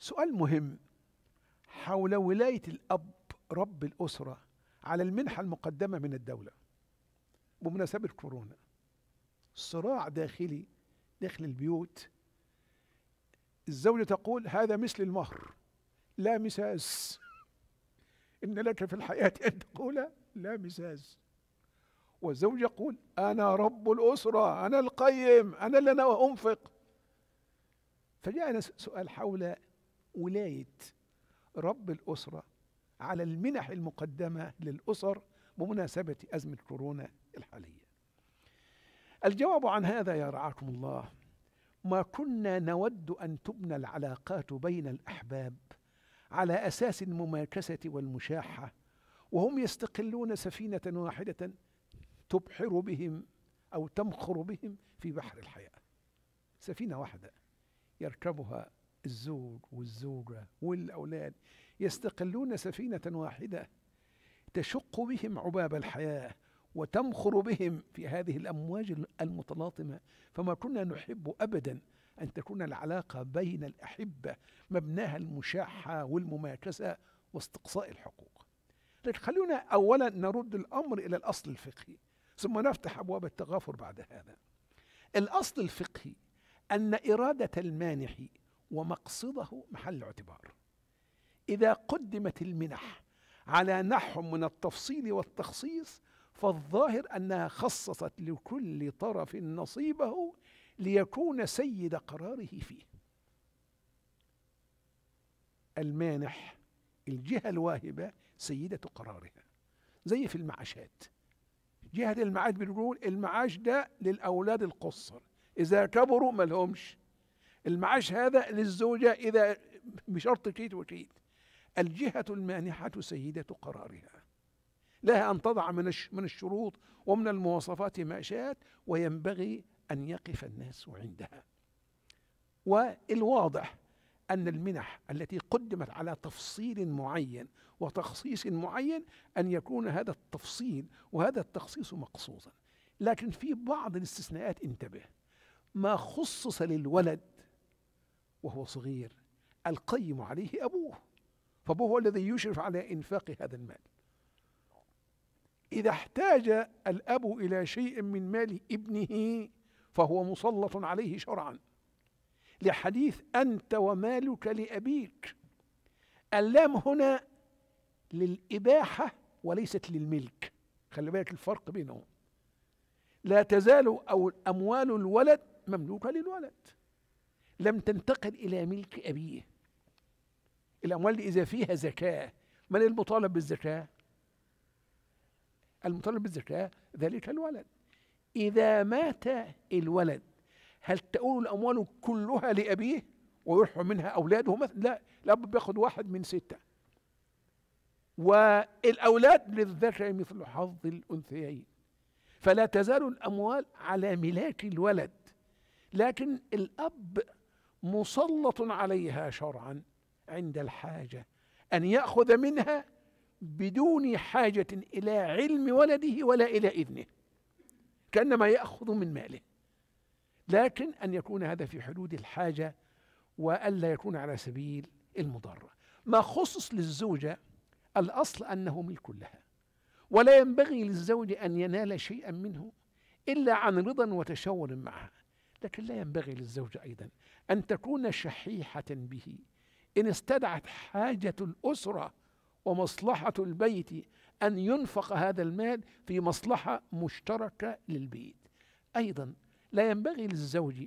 سؤال مهم حول ولاية الأب رب الأسرة على المنحة المقدمة من الدولة بمناسبة كورونا صراع داخلي داخل البيوت الزوجة تقول هذا مثل المهر لا مساس إن لك في الحياة أن تقول لا مساس والزوج يقول أنا رب الأسرة أنا القيم أنا اللي أنا أنفق فجاءنا سؤال حول ولايه رب الاسره على المنح المقدمه للاسر بمناسبه ازمه كورونا الحاليه. الجواب عن هذا يا رعاكم الله ما كنا نود ان تبنى العلاقات بين الاحباب على اساس المماكسه والمشاحه وهم يستقلون سفينه واحده تبحر بهم او تمخر بهم في بحر الحياه. سفينه واحده يركبها الزوج والزوجة والأولاد يستقلون سفينة واحدة تشق بهم عباب الحياة وتمخر بهم في هذه الأمواج المتلاطمة فما كنا نحب أبدا أن تكون العلاقة بين الأحبة مبناها المشاحة والمماكسة واستقصاء الحقوق لكن خلونا أولا نرد الأمر إلى الأصل الفقهي ثم نفتح أبواب التغافر بعد هذا الأصل الفقهي أن إرادة المانح ومقصده محل اعتبار اذا قدمت المنح على نحو من التفصيل والتخصيص فالظاهر انها خصصت لكل طرف نصيبه ليكون سيد قراره فيه المانح الجهه الواهبه سيده قرارها زي في المعاشات جهه المعاش بتقول المعاش ده للاولاد القصر اذا كبروا ما لهمش المعاش هذا للزوجة إذا بشرط كيت وكيت الجهة المانحة سيدة قرارها لها أن تضع من من الشروط ومن المواصفات ما شاءت وينبغي أن يقف الناس عندها والواضح أن المنح التي قدمت على تفصيل معين وتخصيص معين أن يكون هذا التفصيل وهذا التخصيص مقصودا لكن في بعض الاستثناءات انتبه ما خصص للولد وهو صغير القيم عليه أبوه فأبوه هو الذي يشرف على إنفاق هذا المال إذا احتاج الأب إلى شيء من مال ابنه فهو مسلط عليه شرعا لحديث أنت ومالك لأبيك اللام هنا للإباحة وليست للملك خلي بالك الفرق بينهم لا تزال أو أموال الولد مملوكة للولد لم تنتقل إلى ملك أبيه الأموال دي إذا فيها زكاة من المطالب بالزكاة؟ المطالب بالزكاة ذلك الولد إذا مات الولد هل تؤول الأموال كلها لأبيه ويرحم منها أولاده مثلا لا الأب بياخد واحد من ستة والأولاد للذكر مثل حظ الأنثيين فلا تزال الأموال على ملاك الولد لكن الأب مسلط عليها شرعا عند الحاجه ان ياخذ منها بدون حاجه الى علم ولده ولا الى اذنه كانما ياخذ من ماله لكن ان يكون هذا في حدود الحاجه والا يكون على سبيل المضره ما خصص للزوجه الاصل انه ملك لها ولا ينبغي للزوج ان ينال شيئا منه الا عن رضا وتشاور معها لكن لا ينبغي للزوجة أيضا أن تكون شحيحة به إن استدعت حاجة الأسرة ومصلحة البيت أن ينفق هذا المال في مصلحة مشتركة للبيت أيضا لا ينبغي للزوج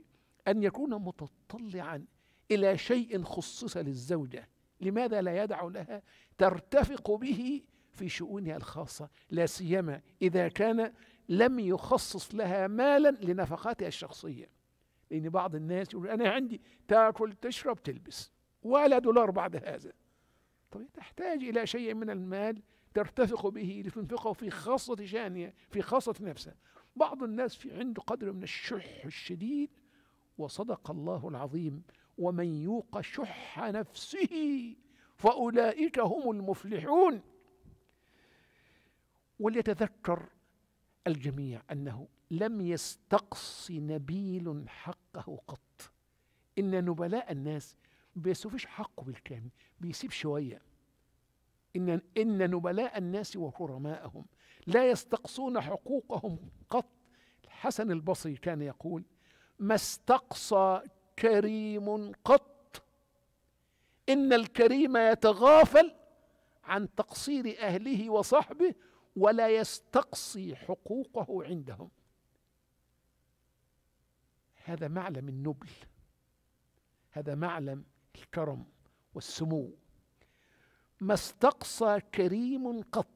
أن يكون متطلعا إلى شيء خصص للزوجة لماذا لا يدع لها ترتفق به في شؤونها الخاصة لا سيما إذا كان لم يخصص لها مالا لنفقاتها الشخصية لأن بعض الناس يقول أنا عندي تاكل تشرب تلبس ولا دولار بعد هذا طب تحتاج إلى شيء من المال ترتفق به لتنفقه في خاصة شأنها في خاصة نفسه بعض الناس في عنده قدر من الشح الشديد وصدق الله العظيم ومن يوق شح نفسه فأولئك هم المفلحون وليتذكر الجميع أنه لم يستقص نبيل حقه قط إن نبلاء الناس بيسوفش حقه بالكامل بيسيب شوية إن, إن نبلاء الناس وكرماءهم لا يستقصون حقوقهم قط الحسن البصري كان يقول ما استقصى كريم قط إن الكريم يتغافل عن تقصير أهله وصحبه ولا يستقصي حقوقه عندهم هذا معلم النبل هذا معلم الكرم والسمو ما استقصى كريم قط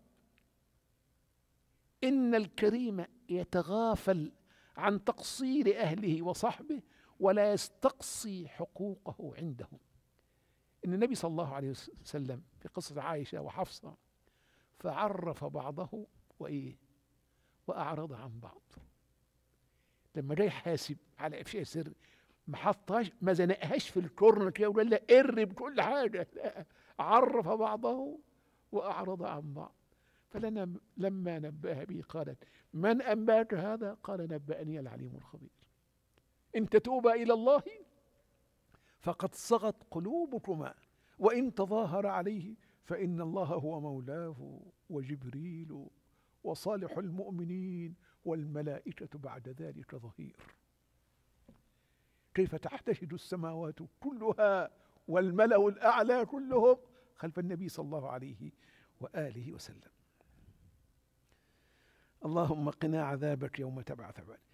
ان الكريم يتغافل عن تقصير اهله وصحبه ولا يستقصي حقوقه عندهم ان النبي صلى الله عليه وسلم في قصه عائشه وحفصه فعرف بعضه وايه واعرض عن بعض لما جاي حاسب على افشاء سر ما حطهاش ما زنقهاش في الكورنر كده وقال لا قرب كل حاجه لا عرف بعضه واعرض عن بعض فلما لما نبأها به قالت من أنباك هذا قال نبأني العليم الخبير إن تتوبا إلى الله فقد صغت قلوبكما وإن تظاهر عليه فإن الله هو مولاه وجبريل وصالح المؤمنين والملائكة بعد ذلك ظهير كيف تحتشد السماوات كلها والملأ الأعلى كلهم خلف النبي صلى الله عليه وآله وسلم اللهم قنا عذابك يوم تبعث بعد